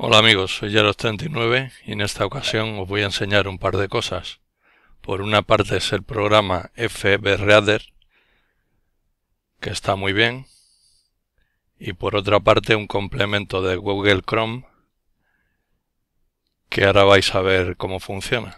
Hola amigos, soy Yaros39 y en esta ocasión os voy a enseñar un par de cosas. Por una parte es el programa FBReader, que está muy bien, y por otra parte un complemento de Google Chrome, que ahora vais a ver cómo funciona.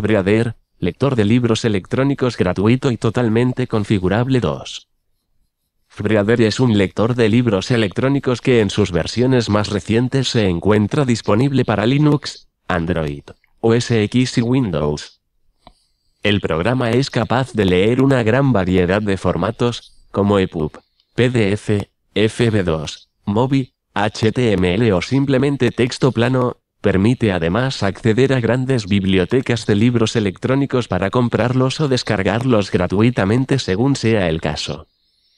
Breader, lector de libros electrónicos gratuito y totalmente configurable 2. reader es un lector de libros electrónicos que en sus versiones más recientes se encuentra disponible para Linux, Android, OS X y Windows. El programa es capaz de leer una gran variedad de formatos, como EPUB, PDF, FB2, MOBI, HTML o simplemente texto plano, Permite además acceder a grandes bibliotecas de libros electrónicos para comprarlos o descargarlos gratuitamente según sea el caso.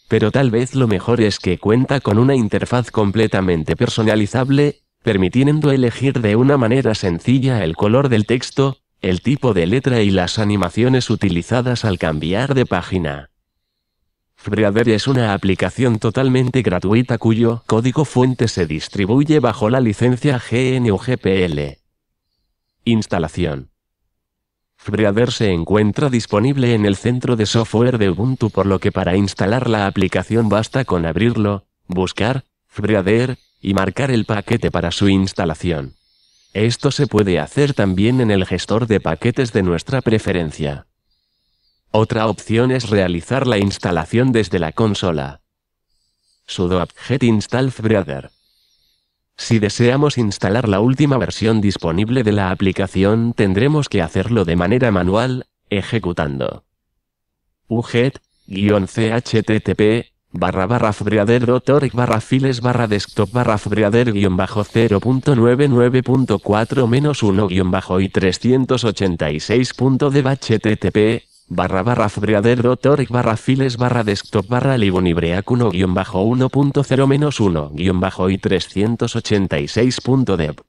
Pero tal vez lo mejor es que cuenta con una interfaz completamente personalizable, permitiendo elegir de una manera sencilla el color del texto, el tipo de letra y las animaciones utilizadas al cambiar de página. Freeader es una aplicación totalmente gratuita cuyo código fuente se distribuye bajo la licencia GNU GPL. Instalación. Freeader se encuentra disponible en el centro de software de Ubuntu por lo que para instalar la aplicación basta con abrirlo, buscar, FreeAder y marcar el paquete para su instalación. Esto se puede hacer también en el gestor de paquetes de nuestra preferencia. Otra opción es realizar la instalación desde la consola. sudo apt-get install Threader. Si deseamos instalar la última versión disponible de la aplicación tendremos que hacerlo de manera manual, ejecutando uget-chttp barra barra fbreader.org barra files barra desktop barra fbreader bajo 0.99.4 1 guión bajo http barra barra org barra files barra desktop barra libonibreacuno guión bajo 1.0 menos 1 guión bajo y 386.deb.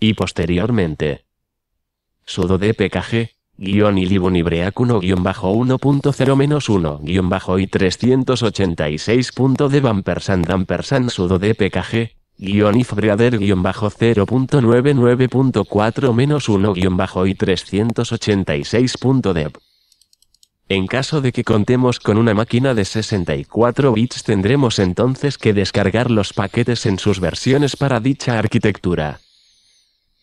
Y posteriormente. sudo dpkg guión y libonibreacuno guión bajo 1.0 menos 1 guión bajo y 386.deb ampersand ampersand sudo dpkg guión bajo 0.99.4 menos 1 guión bajo y En caso de que contemos con una máquina de 64 bits tendremos entonces que descargar los paquetes en sus versiones para dicha arquitectura.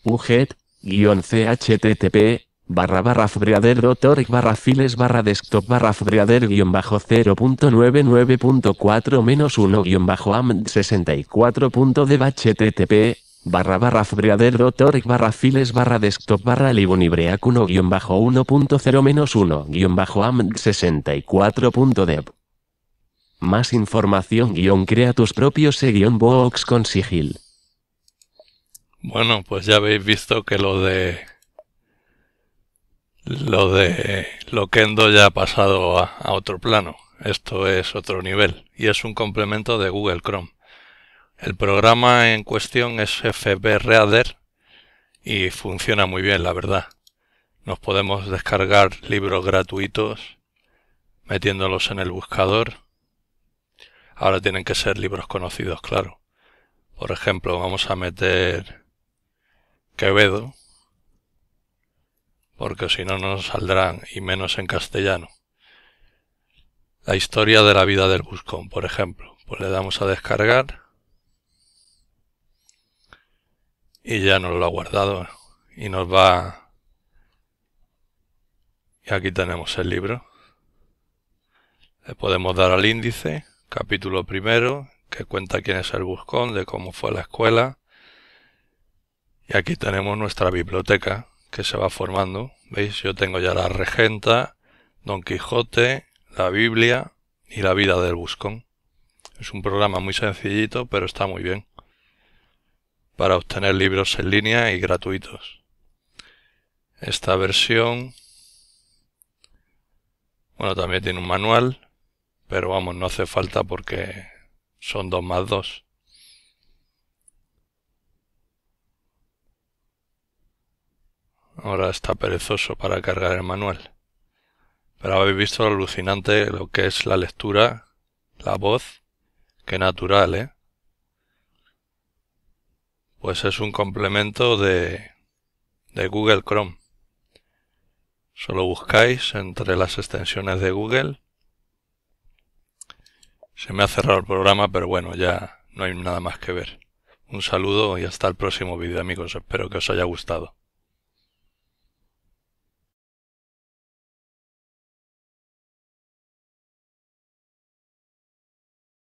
UGET, guión CHTTP, barra barra org barra files barra desktop barra fbreader guión bajo 0.99.4 menos 1 guión bajo amd 64.dev barra barra org barra files barra desktop barra libunibreac1 guión bajo 1.0 menos 1 guión bajo amd 64.dev más información guión crea tus propios e guión box con sigil bueno pues ya habéis visto que lo de lo de Loquendo ya ha pasado a, a otro plano. Esto es otro nivel y es un complemento de Google Chrome. El programa en cuestión es FB Reader y funciona muy bien, la verdad. Nos podemos descargar libros gratuitos metiéndolos en el buscador. Ahora tienen que ser libros conocidos, claro. Por ejemplo, vamos a meter Quevedo porque si no, no saldrán, y menos en castellano. La historia de la vida del Buscón, por ejemplo. Pues le damos a descargar. Y ya nos lo ha guardado. Y nos va... Y aquí tenemos el libro. Le podemos dar al índice, capítulo primero, que cuenta quién es el Buscón, de cómo fue la escuela. Y aquí tenemos nuestra biblioteca, que se va formando. ¿Veis? Yo tengo ya la Regenta, Don Quijote, la Biblia y la vida del Buscón. Es un programa muy sencillito, pero está muy bien para obtener libros en línea y gratuitos. Esta versión, bueno, también tiene un manual, pero vamos, no hace falta porque son dos más dos. Ahora está perezoso para cargar el manual. Pero habéis visto lo alucinante lo que es la lectura, la voz, Qué natural, ¿eh? Pues es un complemento de, de Google Chrome. Solo buscáis entre las extensiones de Google. Se me ha cerrado el programa, pero bueno, ya no hay nada más que ver. Un saludo y hasta el próximo vídeo amigos, espero que os haya gustado.